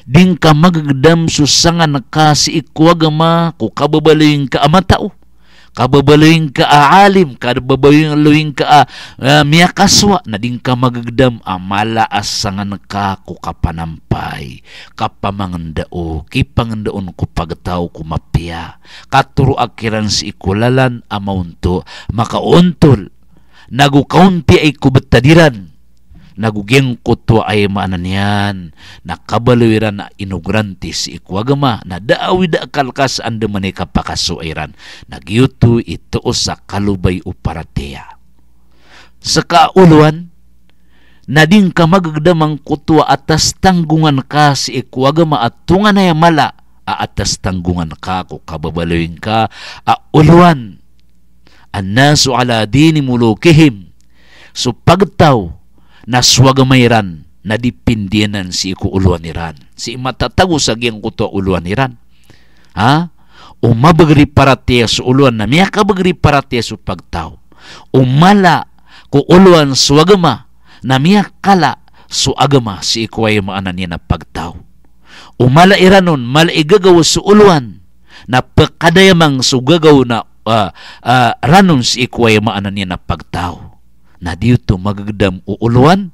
ding ka magagdam susangan ka si ikwagama kukababalayin ka amatao kababaluing ka aalim, ah, kababaluing ka uh, miya na din ka magagdam, amalaas sangan ka ko kapanampay, kapamangandao, kipangandaon ko pagtao ko mapya, katuro akiran si ikulalan amaunto, makauntol, nagukaunti ay kubetadiran, nagugengkot to ay maananyan nakabalawiran na inugrante ikwagama na daawi da kalkas anda manay kapakasuairan nagyuto ito sa kalubay uparatea sa kauluan nading ka kutwa atas tanggungan ka si ikwagama at tunga na mala atas tanggungan ka ko kababalawin ka a uluan annasu ala dini mulukihim so pagtaw naswagamayran na dipindianan si iku uluan iran. Si matatago sa giyang kuto uluan iran. Ha? Umabagri para tiya sa uluan na miya kabagri para tiya sa pagtao. Umala ko uluan swagama na miyakala kala su agama si ikuway maanan niya na pagtao. Umala iranon malaigagaw sa uluan na pagkadayamang sugagaw na uh, uh, ranon si iku maanan niya na pagtaw na dito magagdam uuluan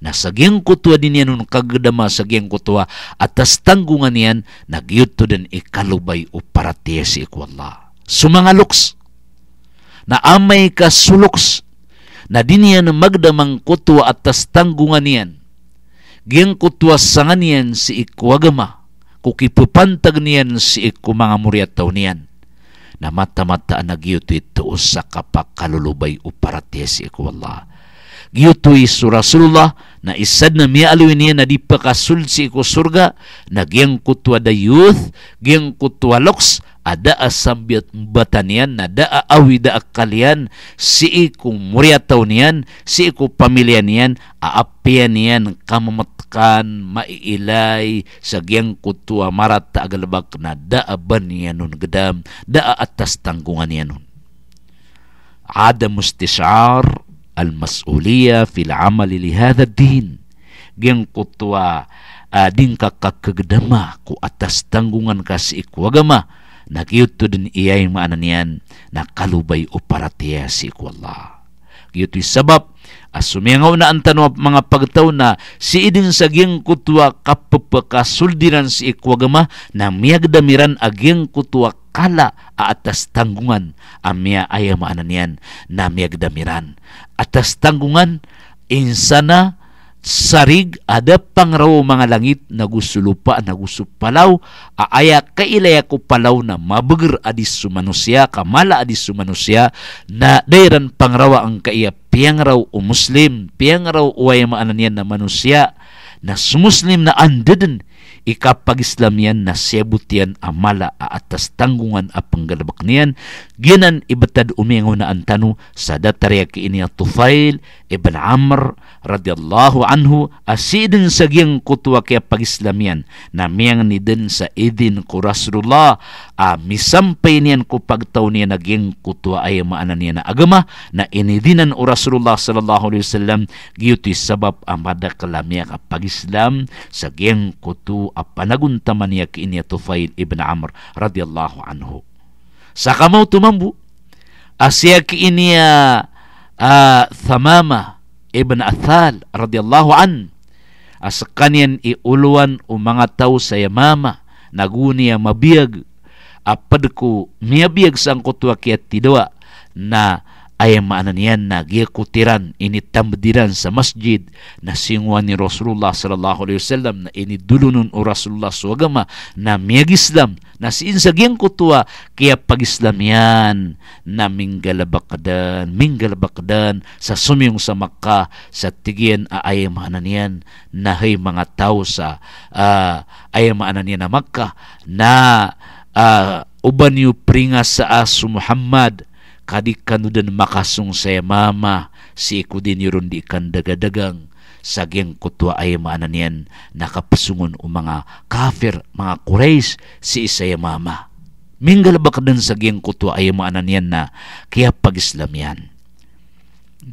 na sagyang kutwa din yan nung kagdama sagyang kutwa at tas tanggungan yan nagyuto din ikalubay o paratiya si ikwalla. Sumangaloks na amay ka suloks na din yan magdamang kutwa at tas tanggungan yan. Giyang kutwa sangan yan si ikwagama kukipupantag niyan si ikumanga muriataw niyan na matamata nagyuto ito sa kapakalulubay uparate si ko Allah. Giyuto su Rasulullah na isad na miya alawin niya na di pakasul si ko surga na giyang kutwa da youth, giyang kutwa loks, ada asam biat batanian nada awida kalian si iku taunian si iku pamilianian aapianian kamemetkan maiilai, sagiang kutua marat tak agalebak nada abanianun gedam da atas tanggunganianun ada mustisar al masulia fil amali lihada din geng kutua ading ah, kakak kegedama ku atas tanggungan kasih ku agama Nagiyot to iya iyay maananian na kalubay o paratiya si Ikwala. Giyot sabab as na ang tanwa mga pagtaw na si idin sa giyang kutwa kapapakasuldiran si Ikwagama na miyagdamiran agyang kutwa kala atas tanggungan amya ayam ananian na miyagdamiran. Atas tanggungan insana sarig adap pangraw mga langit nagusto lupa nagusto palaw aaya kailaya ko palaw na mabeger adis sumanusya kamala adis sumanusya na dairan pangrawa ang kaiya piyangraw o muslim piyangraw uway maananyan na manusia na sumuslim na andeden ikapag-Islam yan na sebutian yan amala atas tanggungan a panggalabak niyan ginan ibatad umingo na antano sa datariya kiini Tufail ibn Amr radhiyallahu anhu asidin sa giyang kutwa kaya pag-Islam yan na miyang ni din sa idin ko Rasulullah a misampay niyan ko pagtaw niya naging kutwa ay maanan niya na agama na inidinan o Rasulullah sallallahu alaihi wasallam giyuti sabab amada kalamiya kapag pagislam sa giyang kutwa a apanaguntaman niya kiinya Tufail ibn Amr radiyallahu anhu. Sa kamaw tumambu, asya kiinya uh, ah, Thamama ibn Athal radiyallahu an. Asa kanyan iuluan o mga tao sa yamama, naguniya mabiyag, apad ko miyabiyag sa angkotwa kaya tidwa na ay maananian na giekutiran initamdiran sa masjid na singwa ni Rasulullah sallallahu alaihi wasallam na inidulunon o Rasulullah suwagama na miyag Islam na siin sa giyang kutuwa kaya pag yan na minggalabakdan minggalabakdan sa sumiyong sa Makkah sa tigiyan ah, ay maananian na hay mga tao sa uh, ay maananian na Makkah na uh, uban yu pringa sa as Muhammad kadi kanudan makasung saya mama si ikudin yuron di ikan dagadagang saging kutwa ay maananian nakapasungon o mga kafir, mga kureis si isaya mama. Minggal ba ka saging kutwa ay maananian na kaya pag-Islam yan.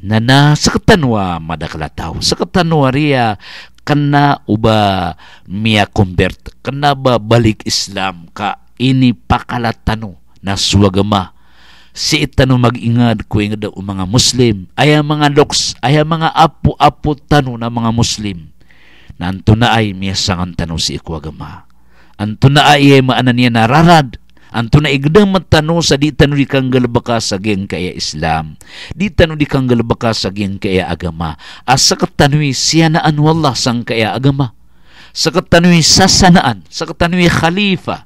Na na sakatanwa madakalataw, sakatanwa riya kana uba miya convert, kena ba balik Islam ka ini pakalatano na suwagama si itano magingad ingad kuing daw mga Muslim. Ay mga loks, ay mga apo-apo tanu na mga Muslim. Na anto na ay miyasangan tano si ikwagama. Anto na ay maanan niya nararad. Anto na igdang matano sa di tanu di kang galbaka sa geng kaya Islam. Di tanu di kang galbaka sa geng kaya agama. Asa katanwi siya na anwallah sang kaya agama. Sa katanwi sasanaan, sa katanwi khalifa.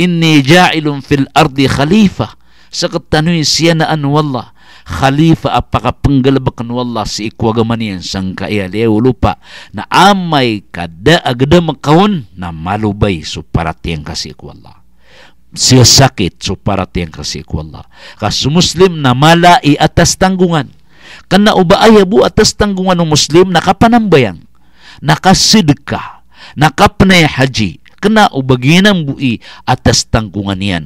Inni ja'ilun fil ardi khalifa Sakat tanwi siya na an wallah. Khalifa apaka panggalabakan wallah si ikwagaman yan sang kaiyaliyaw lupa na amay kada agda makawon na malubay suparatiyang kasi ikwallah siya sakit so parating kasi Allah. Kas muslim na mala atas tanggungan. Kana uba ayabu atas tanggungan ng muslim nakapanambayang, nakasidka, nakapanay haji, kana ubaginang bui atas tanggungan yan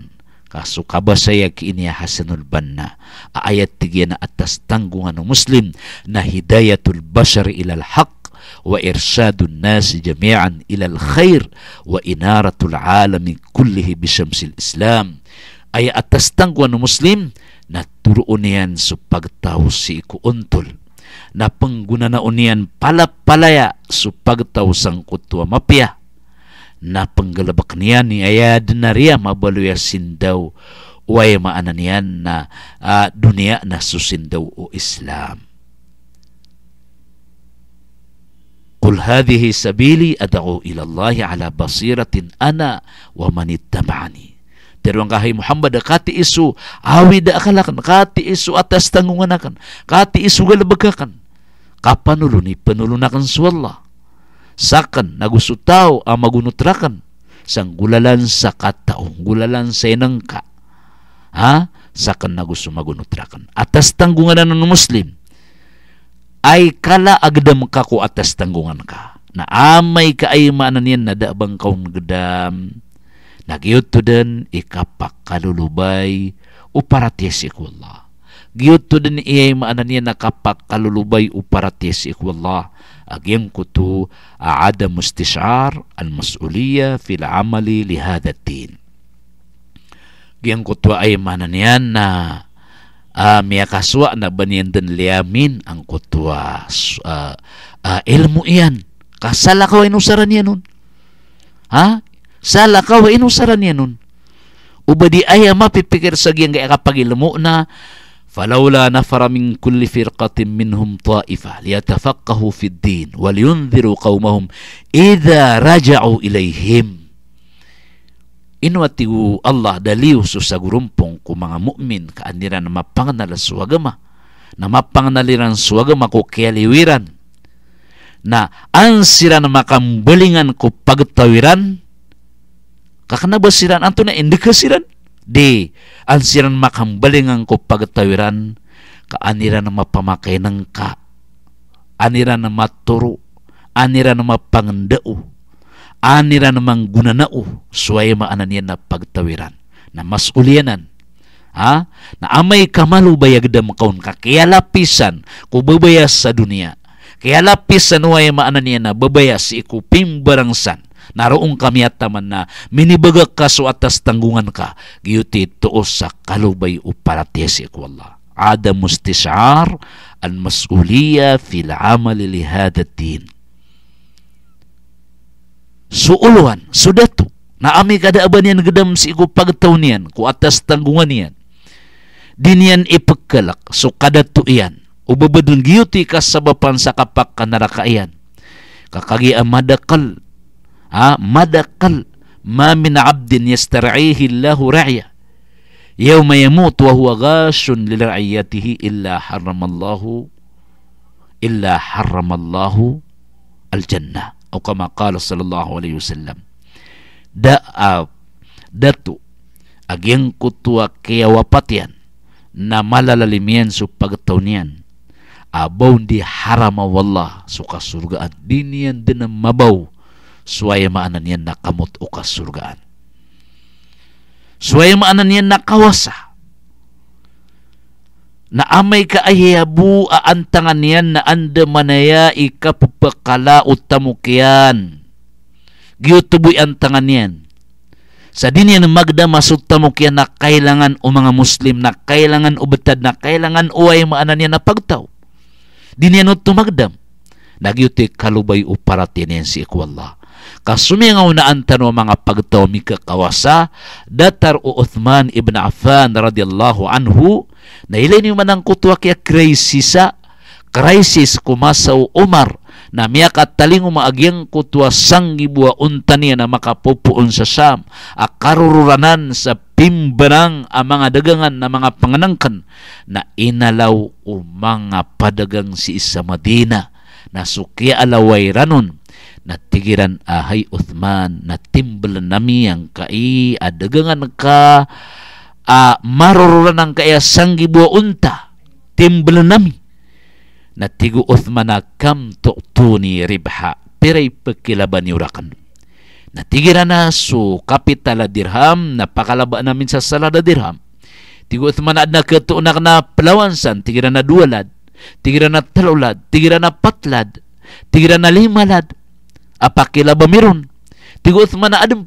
Kaso kabasayag inya hasanulban na aayat tigyan na atas tanggungan ng Muslim na hidayatul bashar ilal haq wa irsadun nasi jami'an ilal khair wa inaratul alami kullihi bisyamsil islam ay atas tanggungan ng Muslim na turoon niyan sa pagtaw si ikuuntol na pangguna na uniyan palapalaya sa pagtaw sang kutwa mapya na penggelebek niyan ni ayad na riya ya sindaw way maanan niyan na uh, dunia na susindaw o Islam. Qul hadhihi sabili ad'u ila Allah ala basiratin ana wa man ittaba'ani. Terong kahay Muhammad kati isu awi akalakan kati isu atas tanggunganakan akan kati isu galbagakan kapan ulun ni penulunakan su sakan nagusutaw ang magunutrakan sang gulalan sa kataong gulalan sa inangka ha sakan nagusto magunutrakan atas tanggungan ng muslim ay kala agdam ka ko atas tanggungan ka na amay ka ay maanan yan na daabang kaong gedam nagiyot to den ikapakalulubay uparatis ikwallah giyot to den maanan yan nakapakalulubay uparatis ikwallah أجنكتو عدم استشعار المسؤولية في العمل لهذا الدين Giyangkutwa ay mananyan na uh, miya kaswa na banyan din liamin ang kutwa uh, uh, ilmu iyan. Kasala ka inusaran niya nun. Ha? Sala ka inusaran niya nun. Ubadi ay mapipikir sa na فلولا نفر من كل فرقة منهم طائفة ليتفقهوا في الدين ولينذروا قومهم إذا رجعوا إليهم Inuatigu Allah daliu susa gurumpong ku mga mukmin kaandiran na mapanganala suwagama na mapanganaliran suwagama ku na ansiran makambelingan ku pagtawiran kakana basiran anto na indikasiran Di, ang siran makambalingan ko pagtawiran, kaanira na mapamakay ng ka, anira na maturo, anira na mapangandao, anira na manggunanao, suway maanan yan na pagtawiran, na mas ulianan. Ha? Na amay kamalo bayag damkaon ka, kaya lapisan, kubabayas sa dunia, kaya lapis sa nuway maanan niya na babayas si ikuping barangsan. naroong kami at taman na minibagak ka so atas tanggungan ka giyuti tuos sa kalubay uparates ya ada عدم استشعار masulia fil العمل لهذا الدين Suuluhan, sudah tu. Na ami kada aban yan gedam si pagtaw niyan ku atas tanggungan yan. Dinian ipekelak so kada tu iyan. Ubabadun giyuti kasabapan sa kapak kanaraka iyan. Kakagi amadakal مدى قل ما من عبد يسترعيه الله رعية يوم يموت وهو غاش لرعيته إلا حرم الله إلا حرم الله الجنة أو كما قال صلى الله عليه وسلم دا داتو أجين كتوا كيا وباتيان نمالا لليمين سبقتونيان أبون دي حرم والله سو سرقان دينيان دينا مباو suway maanan yan na kamot o kasurgaan. Suwaya maanan yan na kawasa. Na amay ka ahihabu aantangan yan na anda manaya ikapapakala o tamukian. Giyutuboy antangan yan. Sa din yan magda masugta mo na kailangan o mga Muslim na kailangan o betad na kailangan o ay maanan yan na pagtaw. Din yan o tumagdam. Nagyuti kalubay o paratinensi ko Allah Kasumingaw na antano mga pagtawmi kakawasa, datar o Uthman ibn Affan radiyallahu anhu, na ilay ni manang kutwa kaya crisis sa crisis kumasaw Umar na miya kataling umaagyang kutwa sang ibuwa unta niya na makapupuon sa Sam a karururanan sa pimbanang ang mga dagangan na mga panganangkan na inalaw o mga padagang si isa Madina na suki alaway ranon natigiran ahay Uthman natimbel nami ang kai adegangan ka a marururan ang kaya sanggi buwa unta timbel nami natigo Uthman na kam tuktuni ribha piray pagkilaban ni urakan natigiran na so kapitala dirham napakalaba namin sa salada dirham tigo Uthman na ketunak na pelawansan tigiran na dualad tigiran na talulad tigiran na patlad tigiran na limalad apakila bamirun tigo man adem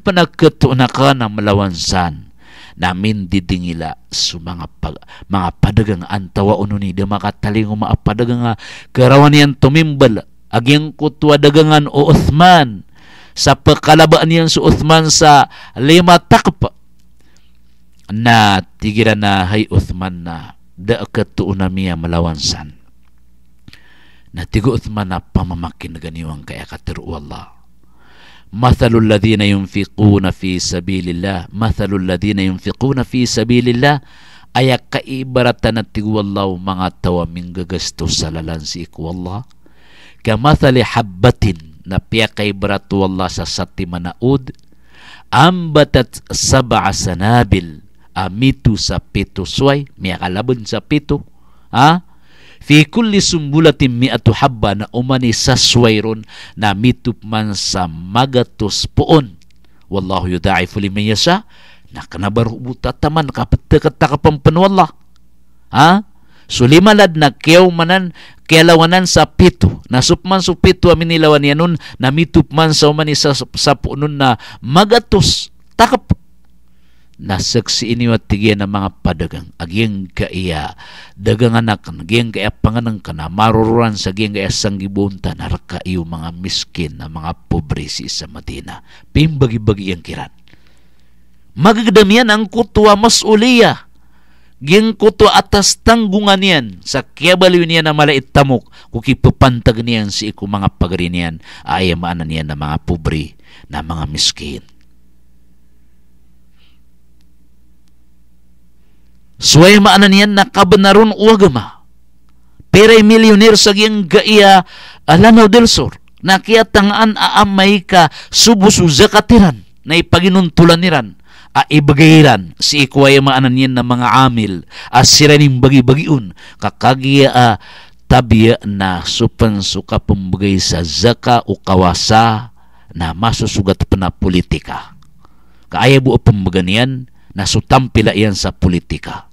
melawan san namin didingila su mga pag, mga padagang antawa ununi de makatalingo ma padagang karawan yan tumimbal agyang kutwa dagangan o Uthman sa pekalabaan yang su Uthman sa lima takp na tigira na hay Uthman na da melawan San. na tiguot man na pamamakin na ganiwang kaya katiru Allah. مثل الذين ينفقون في سبيل الله مثل الذين ينفقون في سبيل الله ay kaibaratan at tigwallaw mga tawa minggagasto sa lalan si ikwallah kamathali habbatin na piya kaibarat wallah sa sati manaud ambatat sab'a sanabil amitu sa pito suway miya ha Fi kulli sumbulatin mi'atu habba na umani saswayron na mitup sa magatos poon. Wallahu yudha'ifu liman yasha na kanabarubuta taman kapatakapampanwallah. Ha? Sulimalad na kiyaw manan kialawanan sa pito. Nasupman sa pito amin nilawan yan na mitup sa umani sa, sa punon na magatos. Takap nasaksi inyo at tigiyan ng mga padagang aging kaiya dagang anak aging kaya panganang ka na maruruan sa aging kaya sanggibunta naraka iyo mga miskin na mga pobre si isa matina pimbagi-bagi ang kiran magagdamian ang kutwa mas uliya ging kutwa atas tanggungan niyan sa kebaliw niya na malait tamok kukipapantag niyan si iku mga pagarinian ay maanan niyan na mga pobre na mga miskin Suway maanan yan na kabanarun uwagama. Piray milyoner sa giyang gaiya Alano del Sur. Nakiatangaan aamay ka subusu zakatiran na ipaginuntulan niran a ibagayiran si ikwaya maanan yan na mga amil as siraning bagi-bagiun kakagiya a tabya na supan suka pambagay sa zaka o kawasa na masusugat pa na politika. Kaaya buo pambaganian nasutampi la iyan sa politika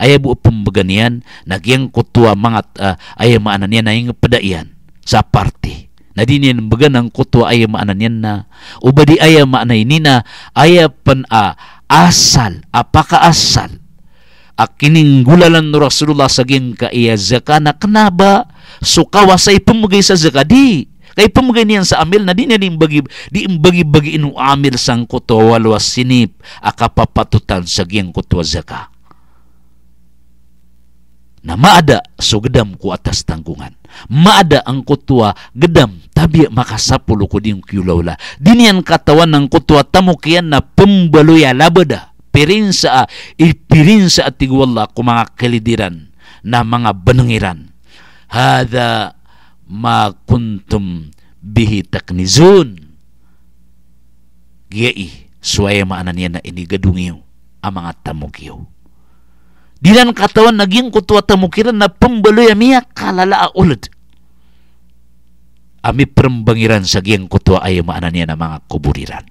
ay bu pembaganian naging kutua mangat uh, ah, ay maananian na yung padaian sa party na dinin beganang kutua ay maananian na ubadi ay maanay nina ay pan a ah, asal apaka ah, asal akining gulalan Rasulullah saging ka iya zakana kenaba sukawa sa ipamugay sa zakadi Kay pamaganian sa amil na di na imbagi di imbagi bagi inu amil sang kutwa walwas sinip akapapatutan sa giyang kutwa zaka. Na maada so gedam ko atas tanggungan. Maada ang kutwa gedam tabi makasapulo ko din kiulawla. Dinian katawan ng kutwa tamukian na pembaloya labada. Pirinsa, ipirinsa eh, at tigwala kung mga kalidiran na mga benengiran. Hada ma kuntum bihi taknizun. Giyai, suwaya maanan niya na inigadungiyo ang mga tamugiyo. Dilan katawan naging kutwa tamukiran na pambaloy amiya kalala ulad. Ami permbangiran sa giyang kutwa ay maanan niya na mga kuburiran.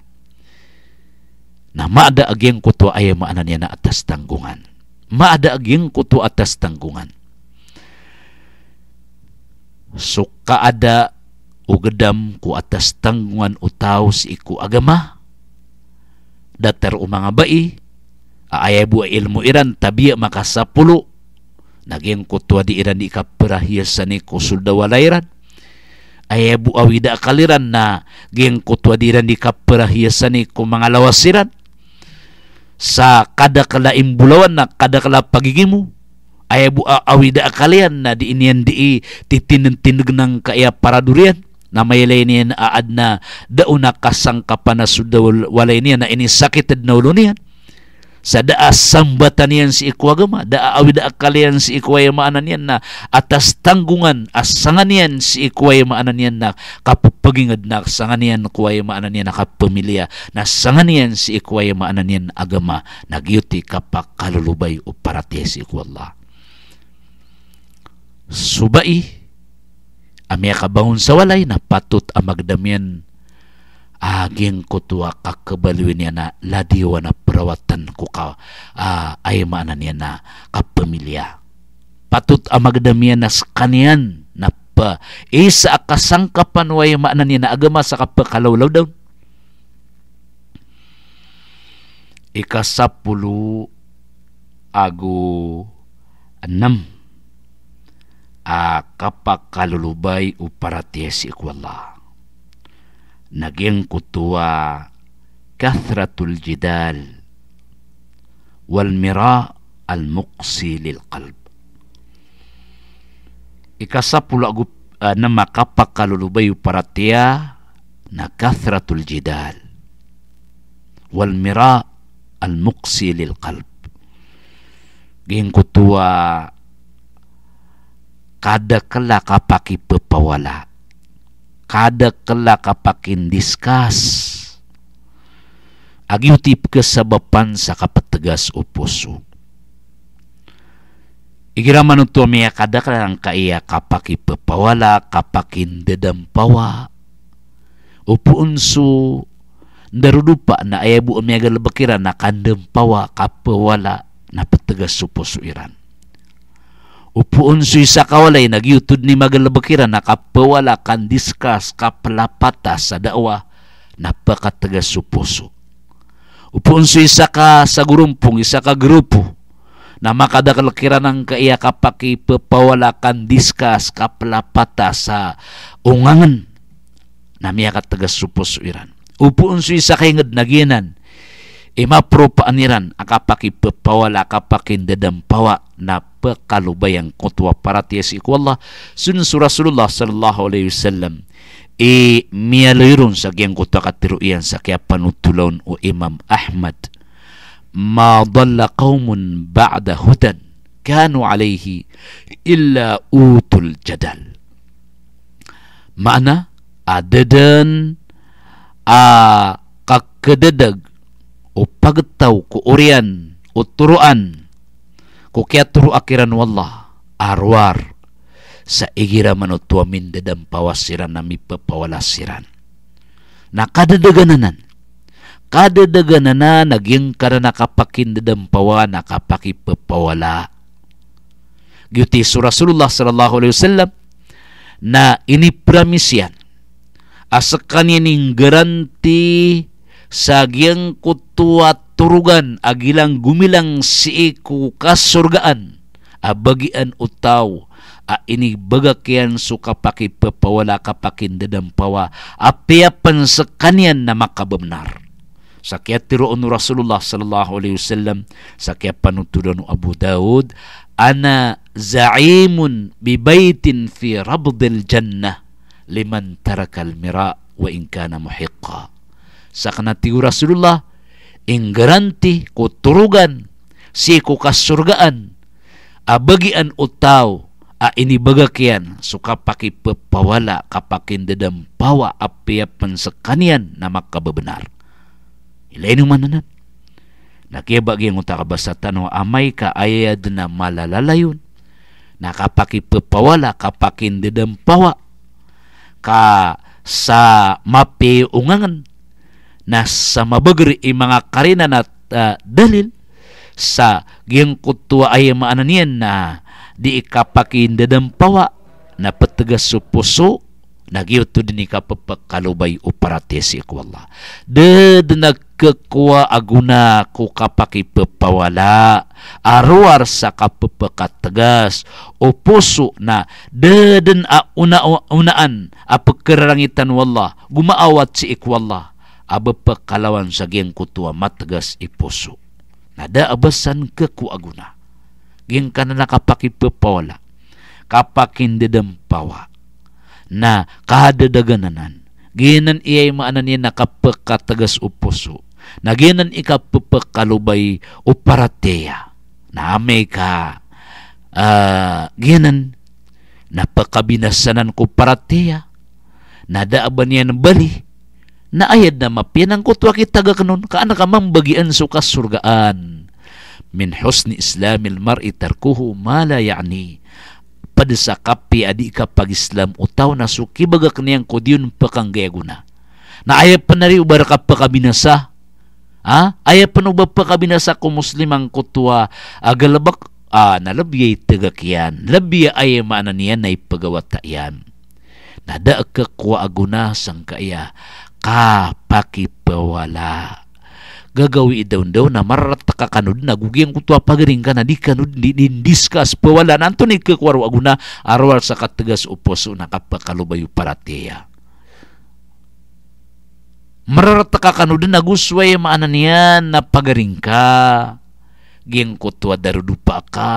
Na maada agiyang kutwa ay maanan niya na atas tanggungan. Maada agiyang kutwa atas tanggungan suka ada ugedam ku atas tangguan o si iku agama. Datar o mga bai, aayay buha ilmo iran tabiya makasapulo. Naging kutwa di iran ikapirahiyasan ni kusuldawalairan. Ayay buha wida akaliran na geng kutwa di iran di ikapirahiyasan ni kumangalawasiran. Sa kada kala imbulawan na kada kala pagigimu, ay awida kalian na di inian di titinintindog ng kaya durian na maylay niyan aad na dauna kasangkapan na sudawal walay niyan na inisakitid na ulo niyan sa daa niyan si Ikwagama, daawida awid akalian si Ikwayamaanan niyan na atas tanggungan asangan niyan si Ikwayamaanan niyan na kapapagingad na asangan niyan Ikwayamaanan niyan na kapamilya na asangan niyan si Ikwayamaanan niyan agama nagyuti kapakalulubay o parate si Ikwallah. Subai, amya kabahon sa walay na patut amagdamyan. Aging kutwa kakabalwin niya na ladiwa na perawatan ko ka uh, ay maanan niya na kapamilya. Patut magdamian na skanian na pa isa akasangkapan way maanan niya na agama sa kapakalawlaw daw. Ikasapulo ago enam a kapakalulubay o parates ikwala. Naging kutuwa kathratul jidal wal mira al muqsi lil qalb. Ikasa pula uh, na makapakalulubay o paratea na kathratul jidal wal mira al muqsi lil qalb. Ging kutuwa kada kela kapaki pepawala kada kela kapakin diskas agiutip kesabapan sa kapetegas uposu Igira manuto miya kada kadang kaiya kapaki pepawala kapakin dedampawa upu unsu darudupa na ayabu umiaga lebekiran na pawa kapawala na petegas Iran. Upuon suy sa kawalay, nagyutod ni magalabakira nakapawala kan diskas kapalapata sa dawa, napakataga supuso. Upuon suy sa ka sa gurumpong, isa ka grupo, na makadakalakiran ng kaiya kapaki papawala kan diskas kapalapata sa ungangan, na miya kataga iran. Upuon suy sa kay naginan, Ima propaniran, akapaki pepawala akapakin dedam pawa na pekalubayang kutwa para tias iku Allah sun Rasulullah sallallahu alaihi wasallam e mialirun sa giyang katiru iyan sakia panutulon o Imam Ahmad ma dalla qaumun ba'da hudan kanu alaihi illa utul jadal A adedan a kakededag o pagtaw ko orian o turuan ko kaya turu akiran wallah arwar sa igira man o tuamin dadam pawasiran na mipapawalasiran. Na kadadagananan, kadadaganana naging kada nakapakin dadam pawa nakapakipapawala. Giyuti so Rasulullah sallallahu alaihi wasallam na ini pramisian inipramisyan asakanin garanti sa giyang turugan agilang gumilang si iku kasurgaan abagian utaw a ini bagakyan suka paki papawala kapakin dadampawa apiapan sa kanyan na makabamnar sakya tiroon Rasulullah sallallahu alaihi wasallam sakya panutudan Abu Daud ana zaimun bi baitin fi rabdil jannah liman tarakal mira wa in kana muhiqqa sa kanatiw Rasulullah ing garanti ko turugan si ko kasurgaan abagian utaw a inibagakyan so kapaki kapakin dadampawa apiyapan sa kanian na makababenar ilain man nanan nakibagi ang utakabasatan o amay ka ayad na malalalayon nakapakipapawala kapakin dadampawa ka sa mapiungangan na sa mabagri ay mga karinan at uh, dalil sa giyangkutwa ay maananian na di ikapakindadampawa na patagas sa puso nagyuto din ikapapakalubay o paratesi ko Allah. Dad nagkakwa aguna ko kapakipapawala aruar sa kapapakatagas o puso na dadan a una unaan a pagkararangitan wallah gumaawat si ikwallah aba pekalawan kalawan sa giyang kutua matagas ipuso. Nada abasan ka kuaguna. Giyang ka na nakapakit papawala. Kapakindadampawa. Na kahadadaganganan. Ginan iyay maanan niya nakapakatagas upuso. Naginan ikapapakalubay o parateya. Na amay ka. Uh, ah, ginan napakabinasanan ko parateya. Nada abanian ng na naayad na mapinangkot wakit taga kanon kaana ka mambagian sukas surgaan min husni islamil mar'i tarkuhu mala ya'ni pada sa kapi adi ka pag Islam utaw na suki baga kaniyang kudiyon pakanggayaguna na ayap pa na rin ubar ka pa ha? ayap pa na ubar pa muslim ang kutwa agalabak ah, nalabiyay tagakyan labiya ay maananiyan na ipagawata yan nadaak ka kuwa aguna sang kaya kapakipawala. Gagawi daw daw na marata ka kanod na gugyang kutwa pagaring ka na di kanod di dindiskas pawala. Nanto ni kakwaro aguna arwal sa katagas uposo na kapakalubayo parateya. Marata ka kanod na gusway maanan yan na pagaring ka. Giyang kutwa darudupa ka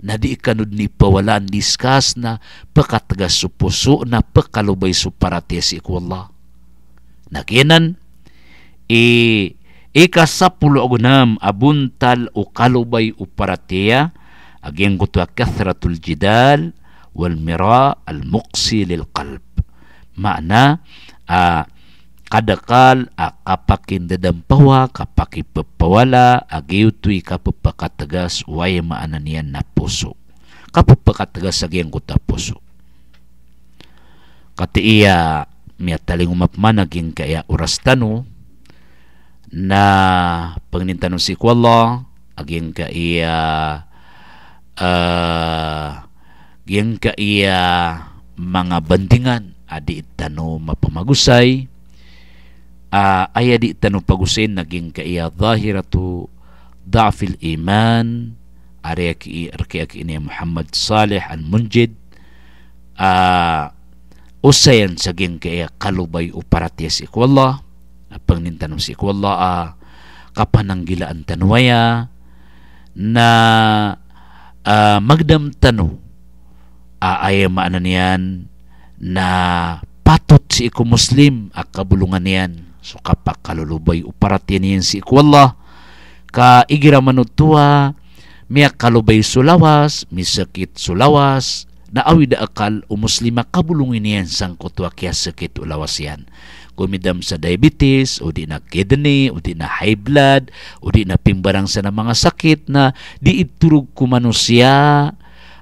na di kanud ni pawalan diskas na pakatagas supuso na pakalubay suparate si Allah. Nakinan, i ikasapulo agunam abuntal o kalubay o paratea aging kutwa kathratul jidal wal mira al muksi lil qalb maana a kadakal a kapakin dadampawa kapaki papawala agiyutoy kapapakatagas way maana niyan na puso kapapakatagas aging kutwa puso katiya miya taling naging kaya oras tano na pagnintanong si Kuala aging ka iya uh, ah, aging ka iya mga bandingan adi tano mapamagusay uh, ah, ay adi tano pagusin naging ka iya zahiratu da'fil iman ariyak i arkiyak ini Muhammad Saleh al Munjid uh, ah, usayan sa ging kaya kalubay o paratyas ikwala apang nintanong si ikwala ah, kapananggilaan tanwaya na ah, magdamtano ah, ay maanan yan na patot si iku muslim at ah, kabulungan niyan so kapak kalulubay o paratyan niyan si ikwala ka igiraman tua miya kalubay sulawas, misakit sulawas, naawi da akal o muslima kabulungin niyan sang kutwa kaya sakit ulawas yan. Kumidam sa diabetes, o di na kidney, o di na high blood, o di na pimbarang sa na mga sakit na di iturug kumano siya,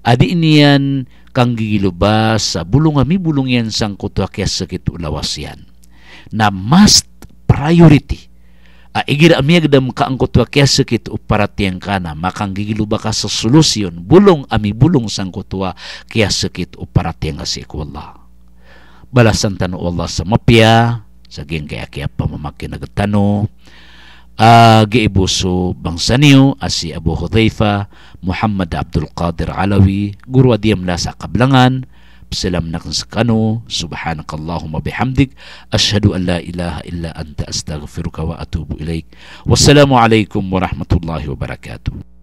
adi niyan kang gigilubas sa bulong mi bulong sang kutwa kaya sakit ulawas yan. Na must priority uh, igira amigdam ka ang kutwa kesakit uparatiang kana makang gigiluba ka sa solusyon bulong ami bulong sang kutwa kesakit uparatiang asik wallah balasan tanu Allah sa mapya sa gingkaya kaya pamamakin nagtano ah, uh, bangsa niyo asi Abu Hudhaifa Muhammad Abdul Qadir Alawi guru diyam la sa kablangan سلام نغنسكانو سبحانك اللهم بحمدك أشهد أن لا إله إلا أنت أستغفرك وأتوب إليك والسلام عليكم ورحمة الله وبركاته